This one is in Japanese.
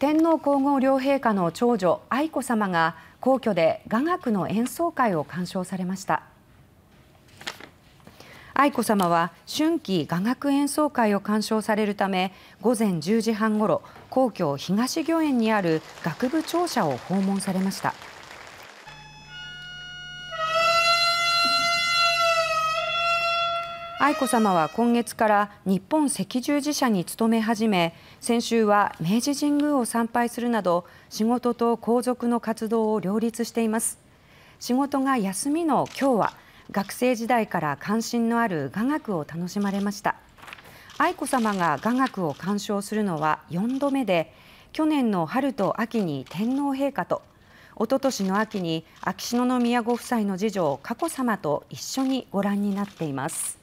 天皇皇后両陛下の長女愛子さまが皇居で雅楽の演奏会を鑑賞されました愛子さまは春季雅楽演奏会を鑑賞されるため午前10時半ごろ皇居東御苑にある学部庁舎を訪問されました。愛子さまは今月から日本赤十字社に勤め始め先週は明治神宮を参拝するなど仕事と皇族の活動を両立しています仕事が休みの今日は学生時代から関心のある雅楽を楽しまれました愛子さまが雅楽を鑑賞するのは4度目で去年の春と秋に天皇陛下と一昨年の秋に秋篠宮ご夫妻の次女佳子さまと一緒にご覧になっています